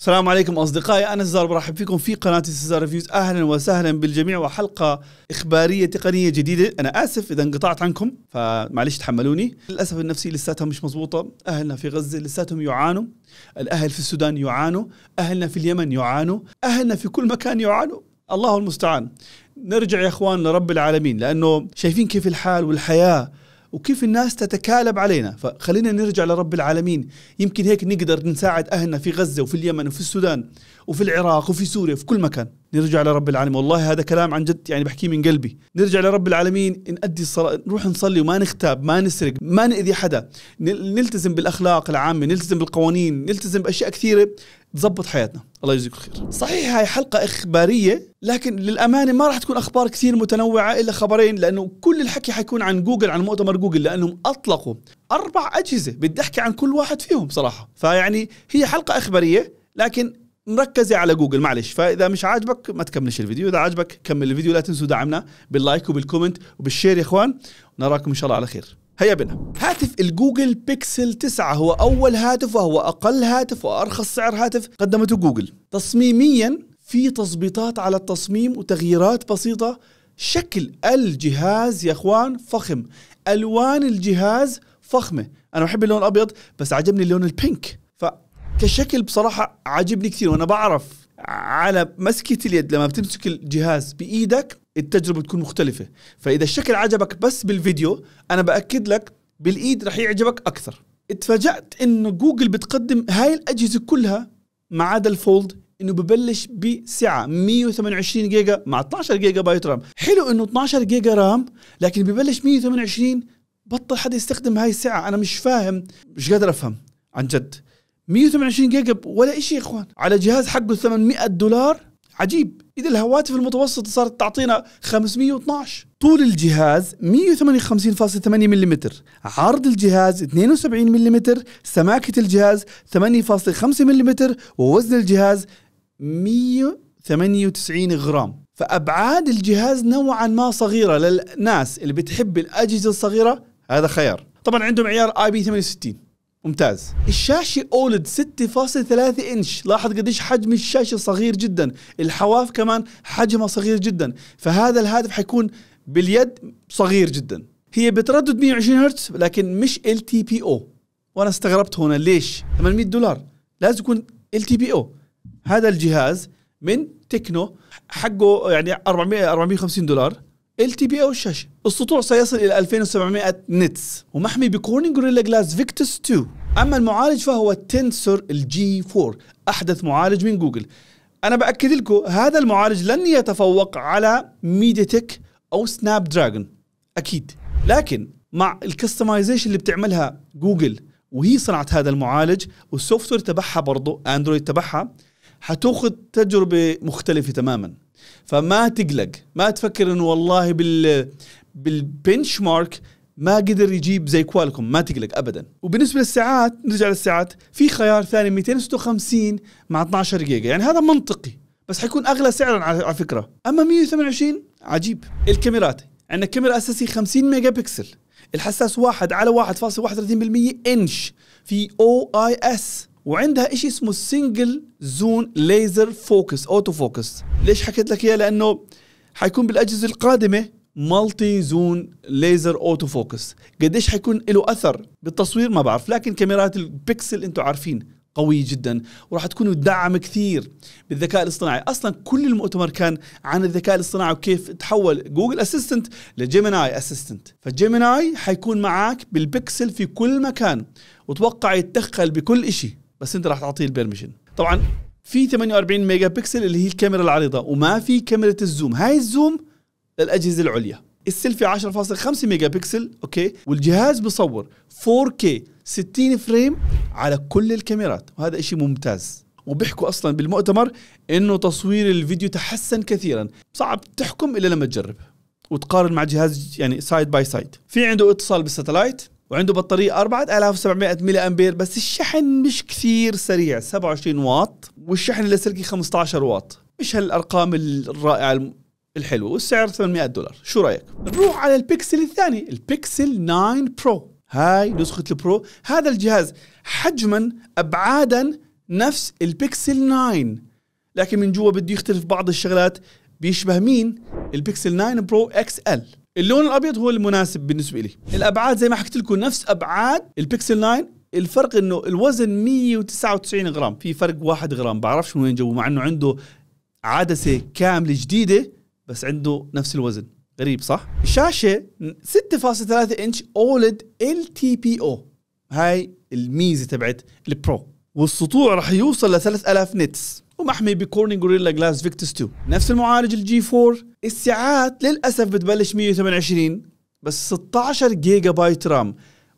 السلام عليكم اصدقائي انا سزار برحب فيكم في قناه سزار ريفيوز اهلا وسهلا بالجميع وحلقه اخباريه تقنيه جديده انا اسف اذا انقطعت عنكم فمعليش تحملوني للاسف النفسي لساتها مش مزبوطه اهلنا في غزه لساتهم يعانوا الاهل في السودان يعانوا اهلنا في اليمن يعانوا اهلنا في كل مكان يعانوا الله المستعان نرجع يا اخوان لرب العالمين لانه شايفين كيف الحال والحياه وكيف الناس تتكالب علينا فخلينا نرجع لرب العالمين يمكن هيك نقدر نساعد أهلنا في غزة وفي اليمن وفي السودان وفي العراق وفي سوريا وفي كل مكان نرجع لرب العالمين والله هذا كلام عن جد يعني بحكيه من قلبي نرجع لرب العالمين نأدي الصلاة نروح نصلي وما نختاب ما نسرق ما نأذي حدا نلتزم بالأخلاق العامة نلتزم بالقوانين نلتزم بأشياء كثيرة تظبط حياتنا الله يجزيك الخير صحيح هاي حلقة إخبارية لكن للأمانة ما راح تكون أخبار كثير متنوعة إلا خبرين لأنه كل الحكي حيكون عن جوجل عن مؤتمر جوجل لأنهم أطلقوا أربع أجهزة بدي أحكي عن كل واحد فيهم صراحة فيعني هي حلقة إخبارية لكن مركزه على جوجل معلش فاذا مش عاجبك ما تكملش الفيديو اذا عاجبك كمل الفيديو لا تنسوا دعمنا باللايك وبالكومنت وبالشير يا اخوان ونراكم ان شاء الله على خير هيا بنا هاتف الجوجل بيكسل 9 هو أول هاتف وهو أقل هاتف وأرخص سعر هاتف قدمته جوجل تصميميا في تظبيطات على التصميم وتغييرات بسيطة شكل الجهاز يا اخوان فخم ألوان الجهاز فخمة أنا بحب اللون الأبيض بس عجبني اللون البينك كشكل بصراحه عاجبني كثير وانا بعرف على مسكه اليد لما بتمسك الجهاز بايدك التجربه بتكون مختلفه فاذا الشكل عجبك بس بالفيديو انا باكد لك بالايد رح يعجبك اكثر اتفاجأت انه جوجل بتقدم هاي الاجهزه كلها ما عدا الفولد انه ببلش بسعه 128 جيجا مع 12 جيجا بايت رام حلو انه 12 جيجا رام لكن ببلش 128 بطل حدا يستخدم هاي السعه انا مش فاهم مش قادر افهم عن جد 128 جيجا ولا شيء يا اخوان على جهاز حقه 800 دولار عجيب اذا الهواتف المتوسطه صارت تعطينا 512 طول الجهاز 158.8 ملم عرض الجهاز 72 ملم سماكه الجهاز 8.5 ملم ووزن الجهاز 198 غرام فابعاد الجهاز نوعا ما صغيره للناس اللي بتحب الاجهزه الصغيره هذا خيار طبعا عندهم عيار اي بي 68 ممتاز الشاشة أولد 6.3 إنش لاحظ قديش حجم الشاشة صغير جدا الحواف كمان حجمها صغير جدا فهذا الهاتف حيكون باليد صغير جدا هي بتردد 120 هرتز لكن مش ال تي بي او وانا استغربت هنا ليش 800 دولار لازم يكون ال تي بي او هذا الجهاز من تكنو حقه يعني 400 450 دولار ال تي بي او الشاشه السطوع سيصل الى 2700 نتس ومحمي بكورنينج غوريلا جلاس فيكتس 2 اما المعالج فهو تنسور الجي 4 احدث معالج من جوجل انا باكد لكم هذا المعالج لن يتفوق على ميديا تك او سناب دراجون اكيد لكن مع الكستمايزيشن اللي بتعملها جوجل وهي صنعت هذا المعالج والسوفت وير تبعها برضه اندرويد تبعها حتاخذ تجربه مختلفه تماما فما تقلق ما تفكر انه والله بال بالبنش مارك ما قدر يجيب زي كوالكم ما تقلق ابدا وبالنسبه للساعات نرجع للساعات في خيار ثاني 256 مع 12 جيجا يعني هذا منطقي بس حيكون اغلى سعرا على فكره اما 128 عجيب الكاميرات عندنا كاميرا اساسي 50 ميجا بكسل الحساس واحد على 1.31% انش في او اي اس وعندها شيء اسمه السنجل زون ليزر فوكس اوتو فوكس ليش حكيت لك اياه لانه حيكون بالاجهزه القادمه مالتي زون ليزر اوتو فوكس قديش حيكون له اثر بالتصوير ما بعرف لكن كاميرات البكسل انتم عارفين قوي جدا وراح تكون مدعم كثير بالذكاء الاصطناعي اصلا كل المؤتمر كان عن الذكاء الاصطناعي وكيف تحول جوجل اسيستنت لجيميناي اسيستنت فجيميناي حيكون معك بالبكسل في كل مكان وتوقع يتدخل بكل شيء بس انت راح تعطيه البرميشن طبعا في 48 ميجا بكسل اللي هي الكاميرا العريضه وما في كاميرا الزوم هاي الزوم للاجهزه العليا السيلفي 10.5 ميجا بكسل اوكي والجهاز بصور 4K 60 فريم على كل الكاميرات وهذا اشي ممتاز وبيحكوا اصلا بالمؤتمر انه تصوير الفيديو تحسن كثيرا صعب تحكم الا لما تجرب وتقارن مع جهاز يعني سايد باي سايد في عنده اتصال بالستلايت وعنده بطاريه 4700 ملي امبير بس الشحن مش كثير سريع 27 واط والشحن اللاسلكي 15 واط مش هالارقام الرائعه الحلوه والسعر 800 دولار شو رايك نروح على البيكسل الثاني البيكسل 9 برو هاي نسخه البرو هذا الجهاز حجما ابعادا نفس البيكسل 9 لكن من جوا بده يختلف بعض الشغلات بيشبه مين البيكسل 9 برو اكس ال اللون الابيض هو المناسب بالنسبه لي الابعاد زي ما حكيت لكم نفس ابعاد البيكسل 9 الفرق انه الوزن 199 غرام في فرق 1 غرام بعرفش من وين جابوه مع انه عنده عدسه كامله جديده بس عنده نفس الوزن غريب صح الشاشه 6.3 انش اولد ال تي بي او هاي الميزه تبعت البرو والسطوع راح يوصل ل 3000 نتس ومحمي بكورنينج غوريلا جلاس فيكتس 2 نفس المعالج الجي 4 الساعات للاسف بتبلش 128 بس 16 جيجا بايت رام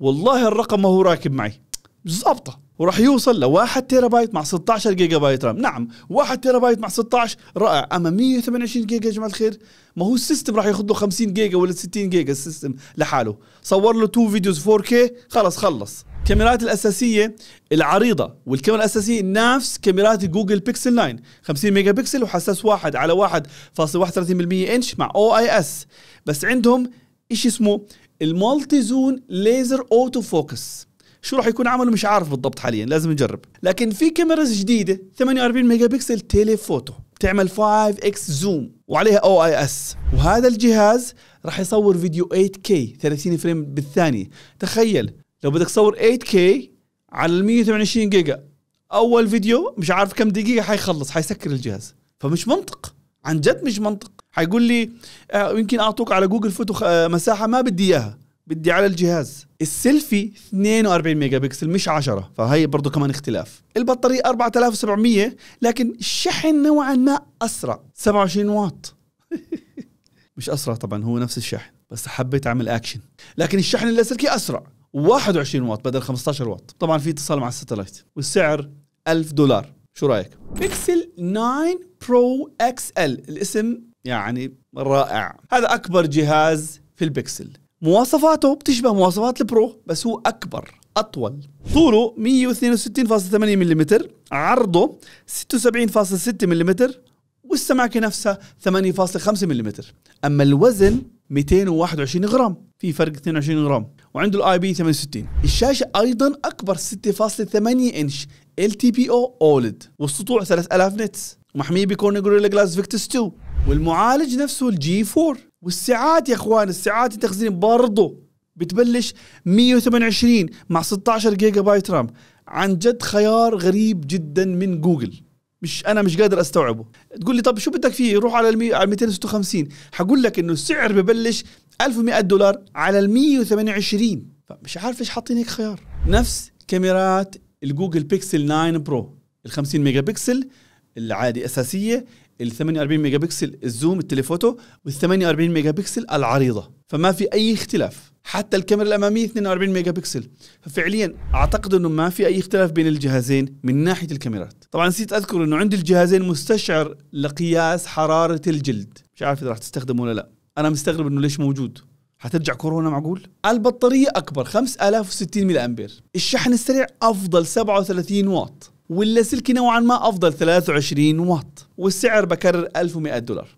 والله الرقم ما هو راكب معي ظابطه وراح يوصل ل 1 تيرا بايت مع 16 جيجا بايت رام نعم 1 تيرا بايت مع 16 رائع اما 128 جيجا يا جماعه الخير ما هو السيستم راح ياخذ له 50 جيجا ولا 60 جيجا السيستم لحاله صور له تو فيديوز 4K خلص خلص الكاميرات الاساسيه العريضه والكاميرا الاساسيه نفس كاميرات جوجل بيكسل 9 50 ميجا بكسل وحساس واحد على 1.31 انش مع او اي اس بس عندهم شيء اسمه المالتي زون ليزر اوتو فوكس شو راح يكون عمله مش عارف بالضبط حاليا لازم نجرب لكن في كاميرا جديده 48 ميجا بكسل تيلي فوتو بتعمل 5 اكس زوم وعليها او اي اس وهذا الجهاز راح يصور فيديو 8K 30 فريم بالثانية تخيل لو بدك تصور 8K على ال 128 جيجا اول فيديو مش عارف كم دقيقه حيخلص حيسكر الجهاز فمش منطق عن جد مش منطق حيقول لي آه، يمكن اعطوك على جوجل فوتو آه، مساحه ما بدي اياها بدي على الجهاز السيلفي 42 ميجا بكسل مش 10 فهي برضه كمان اختلاف البطاريه 4700 لكن الشحن نوعا ما اسرع 27 واط مش اسرع طبعا هو نفس الشحن بس حبيت اعمل اكشن لكن الشحن اللاسلكي اسرع 21 واط بدل 15 واط طبعا في اتصال مع الستلايت والسعر 1000 دولار شو رايك بيكسل 9 برو اكس ال الاسم يعني رائع هذا اكبر جهاز في البكسل مواصفاته بتشبه مواصفات البرو بس هو اكبر اطول طوله 162.8 ملم عرضه 76.6 ملم والسماكه نفسها 8.5 ملم أما الوزن 221 غرام في فرق 22 غرام وعنده الاي بي 68 الشاشه ايضا اكبر 6.8 انش ال تي بي او اولد والسطوع 3000 نتس ومحميه بكورن جوريلا جلاس فيكتس 2 والمعالج نفسه الجي 4 والساعات يا اخوان الساعات التخزين برضه بتبلش 128 مع 16 جيجا بايت رام عن جد خيار غريب جدا من جوجل مش انا مش قادر استوعبه تقول لي طب شو بدك فيه روح على المي... على 256 حقول لك انه السعر ببلش 1100 دولار على ال 128 فمش عارف ايش حاطين هيك خيار نفس كاميرات الجوجل بيكسل 9 برو ال 50 ميجا بكسل العادي اساسيه ال 48 ميجا بكسل الزوم التليفوتو وال 48 ميجا بكسل العريضه فما في اي اختلاف حتى الكاميرا الاماميه 42 ميجا بكسل ففعليا اعتقد انه ما في اي اختلاف بين الجهازين من ناحيه الكاميرات طبعا نسيت اذكر انه عند الجهازين مستشعر لقياس حراره الجلد مش عارف اذا راح تستخدمه ولا لا انا مستغرب انه ليش موجود حترجع كورونا معقول؟ البطارية أكبر 5060 ملي أمبير الشحن السريع أفضل 37 واط واللاسلكي نوعا ما أفضل 23 واط والسعر بكرر 1100 دولار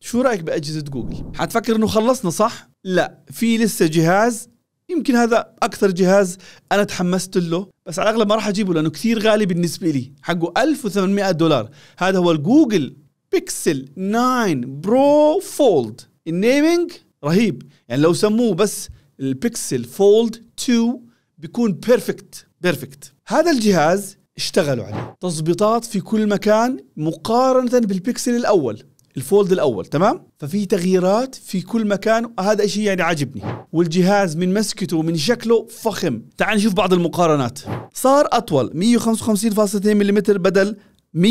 شو رأيك بأجهزة جوجل؟ حتفكر إنه خلصنا صح؟ لا في لسه جهاز يمكن هذا اكثر جهاز انا تحمست له بس على الاغلب ما راح اجيبه لانه كثير غالي بالنسبه لي حقه 1800 دولار هذا هو الجوجل بيكسل 9 برو فولد النيمينج رهيب يعني لو سموه بس البيكسل فولد 2 بيكون بيرفكت بيرفكت هذا الجهاز اشتغلوا عليه تظبيطات في كل مكان مقارنه بالبيكسل الاول الفولد الاول تمام ففي تغييرات في كل مكان وهذا شيء يعني عاجبني والجهاز من مسكته ومن شكله فخم تعال نشوف بعض المقارنات صار اطول 155.2 ملم بدل 139.7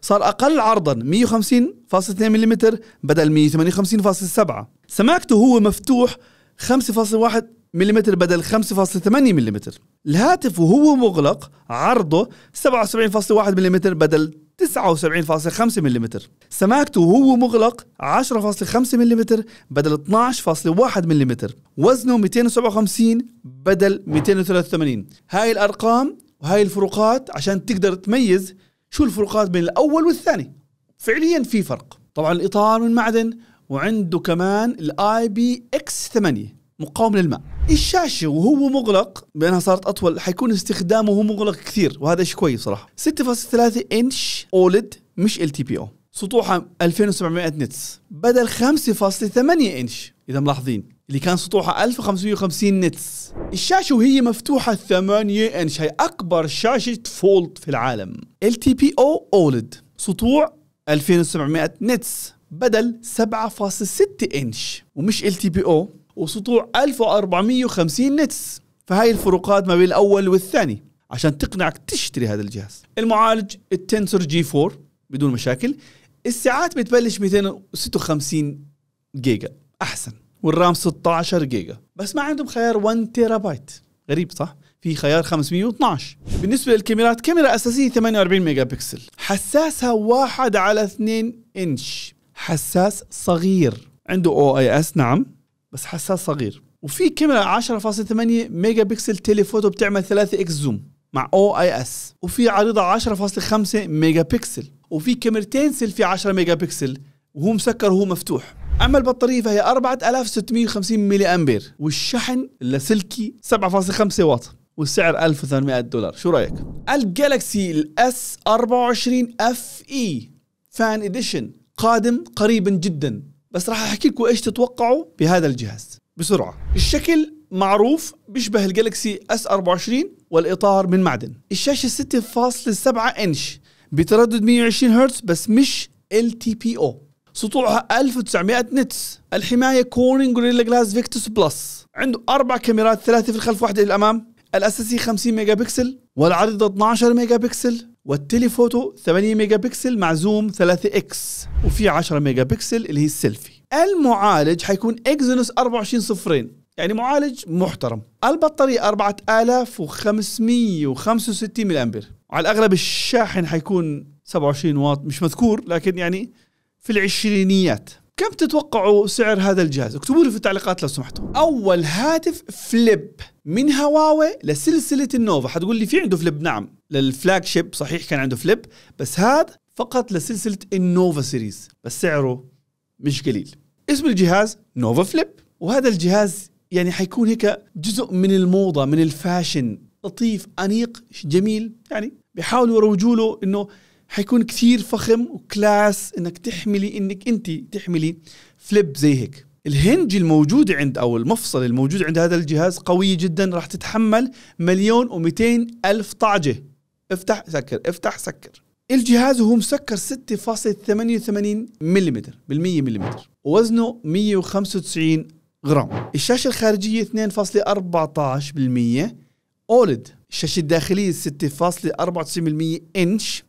صار اقل عرضا 150.2 ملم بدل 158.7 سماكته هو مفتوح 5.1 ملم بدل 5.8 ملم الهاتف وهو مغلق عرضه 77.1 ملم بدل 79.5 ملم سماكته وهو مغلق 10.5 ملم بدل 12.1 ملم وزنه 257 بدل 283 هاي الأرقام وهاي الفروقات عشان تقدر تميز شو الفروقات بين الأول والثاني فعليا في فرق طبعا الإطار من معدن وعنده كمان الاي بي اكس 8 مقاوم للماء الشاشة وهو مغلق بأنها صارت أطول حيكون استخدامه وهو مغلق كثير وهذا شيء كويس صراحة 6.3 إنش أولد مش ال تي بي أو سطوحها 2700 نتس بدل 5.8 إنش إذا ملاحظين اللي كان سطوحها 1550 نتس الشاشة وهي مفتوحة 8 إنش هي أكبر شاشة فولد في العالم ال تي بي أو أولد سطوع 2700 نتس بدل 7.6 إنش ومش ال تي بي أو وسطوع 1450 نتس فهاي الفروقات ما بين الاول والثاني عشان تقنعك تشتري هذا الجهاز المعالج التنسور جي 4 بدون مشاكل الساعات بتبلش 256 جيجا احسن والرام 16 جيجا بس ما عندهم خيار 1 تيرا بايت غريب صح في خيار 512 بالنسبه للكاميرات كاميرا اساسيه 48 ميجا بكسل حساسها 1 على 2 انش حساس صغير عنده او اي اس نعم بس حساس صغير وفي كاميرا 10.8 ميجا بكسل تيليفوتو بتعمل 3 اكس زوم مع او اي اس وفي عريضه 10.5 ميجا بكسل وفي كاميرتين سيلفي 10 ميجا بكسل وهو مسكر وهو مفتوح اما البطاريه فهي 4650 ملي امبير والشحن اللاسلكي 7.5 واط والسعر 1800 دولار شو رايك الجالكسي الاس 24 اف اي فان اديشن قادم قريبا جدا بس راح احكي لكم ايش تتوقعوا بهذا الجهاز بسرعه الشكل معروف بيشبه الجالكسي اس 24 والاطار من معدن الشاشه 6.7 انش بتردد 120 هرتز بس مش ال تي بي او سطوعها 1900 نتس الحمايه كورنينج جوريلا جلاس فيكتوس بلس عنده اربع كاميرات ثلاثه في الخلف واحده للامام الاساسي 50 ميجا بكسل والعدد 12 ميجا بكسل والتليفوتو 8 ميجا بكسل مع زوم 3 اكس وفي 10 ميجا بكسل اللي هي السيلفي المعالج حيكون اكزينوس 24 صفرين يعني معالج محترم البطارية 4565 ملي أمبير على الأغلب الشاحن حيكون 27 واط مش مذكور لكن يعني في العشرينيات كم تتوقعوا سعر هذا الجهاز؟ اكتبوا لي في التعليقات لو سمحتوا. أول هاتف فليب من هواوي لسلسلة النوفا، حتقول لي في عنده فليب نعم، للفلاج شيب صحيح كان عنده فليب بس هذا فقط لسلسله النوفا سيريز بس سعره مش قليل اسم الجهاز نوفا فليب وهذا الجهاز يعني حيكون هيك جزء من الموضه من الفاشن لطيف انيق جميل يعني بيحاولوا يروجوا له انه حيكون كثير فخم وكلاس انك تحملي انك انت تحملي فليب زي هيك الهنج الموجود عند او المفصل الموجود عند هذا الجهاز قوي جدا راح تتحمل مليون و الف طعجه افتح سكر افتح سكر الجهاز هو مسكر 6.88 ملم بالمية ملم ووزنه 195 غرام الشاشة الخارجية 2.14 بالمية اولد الشاشة الداخلية 6.94% انش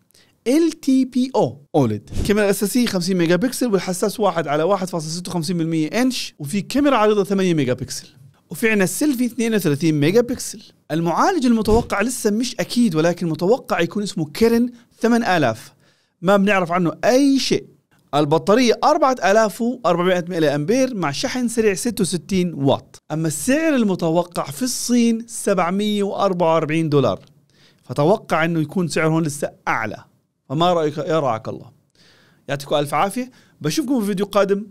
ال تي بي او اولد الكاميرا الاساسيه 50 ميجا بكسل والحساس 1 على 1.56 انش وفي كاميرا عريضه 8 ميجا بكسل وفي عندنا السيلفي 32 ميجا بكسل المعالج المتوقع لسه مش اكيد ولكن متوقع يكون اسمه كيرن 8000 ما بنعرف عنه اي شيء البطارية 4400 ملي أمبير مع شحن سريع 66 واط أما السعر المتوقع في الصين 744 دولار فتوقع أنه يكون سعر هون لسه أعلى فما رأيك يا رعاك الله يعطيكم ألف عافية بشوفكم في فيديو قادم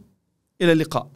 إلى اللقاء